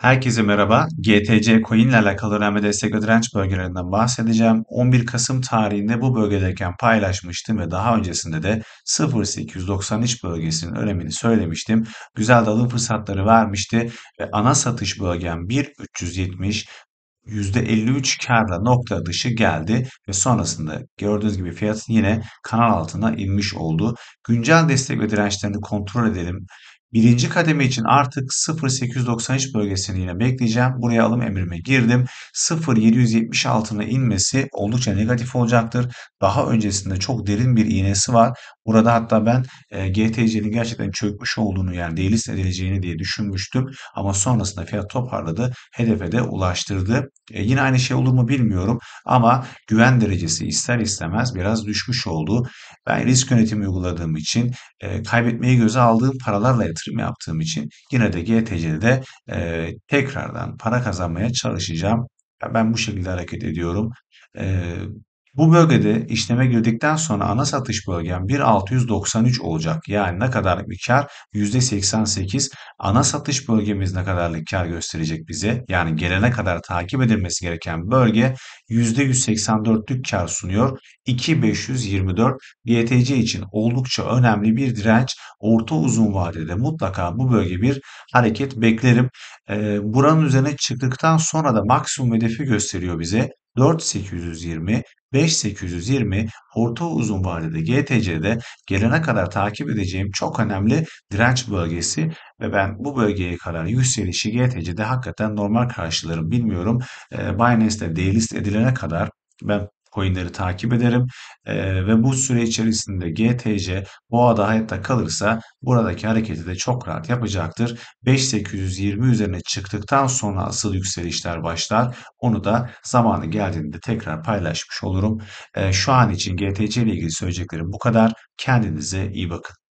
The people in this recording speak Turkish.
Herkese merhaba. GTC Coin ile alakalı önemli destek ve direnç bölgelerinden bahsedeceğim. 11 Kasım tarihinde bu bölgedeyken paylaşmıştım ve daha öncesinde de 0.893 bölgesinin önemini söylemiştim. Güzel de alım fırsatları vermişti ve ana satış bölgem 1.370 %53 karla nokta dışı geldi ve sonrasında gördüğünüz gibi fiyat yine kanal altına inmiş oldu. Güncel destek ve dirençlerini kontrol edelim. Birinci kademe için artık 0.893 bölgesini yine bekleyeceğim. Buraya alım emrime girdim. 0.770 altına inmesi oldukça negatif olacaktır. Daha öncesinde çok derin bir iğnesi var. Burada hatta ben e, GTC'nin gerçekten çökmüş olduğunu yani delist edileceğini diye düşünmüştüm. Ama sonrasında fiyat toparladı. Hedefe de ulaştırdı. E, yine aynı şey olur mu bilmiyorum. Ama güven derecesi ister istemez biraz düşmüş oldu. Ben risk yönetimi uyguladığım için e, kaybetmeyi göze aldığım paralarla yatırım yaptığım için yine de GTC'de e, tekrardan para kazanmaya çalışacağım. ben bu şekilde hareket ediyorum. E, bu bölgede işleme girdikten sonra ana satış bölgem 1.693 olacak. Yani ne kadarlık bir kar? %88. Ana satış bölgemiz ne kadarlık kar gösterecek bize? Yani gelene kadar takip edilmesi gereken bölge %184'lük kar sunuyor. 2524 BTC için oldukça önemli bir direnç. Orta uzun vadede mutlaka bu bölge bir hareket beklerim. Buranın üzerine çıktıktan sonra da maksimum hedefi gösteriyor bize. 4820, 5820 orta uzun vadede GTC'de gelene kadar takip edeceğim çok önemli direnç bölgesi ve ben bu bölgeye kadar yükselişi GTC'de hakikaten normal karşılarım. Bilmiyorum Binance'de delist edilene kadar ben coinleri takip ederim. E, ve bu süre içerisinde GTC boğada hayatta kalırsa buradaki hareketi de çok rahat yapacaktır. 5820 üzerine çıktıktan sonra asıl yükselişler başlar. Onu da zamanı geldiğinde tekrar paylaşmış olurum. E, şu an için GTC ile ilgili söyleyeceklerim bu kadar. Kendinize iyi bakın.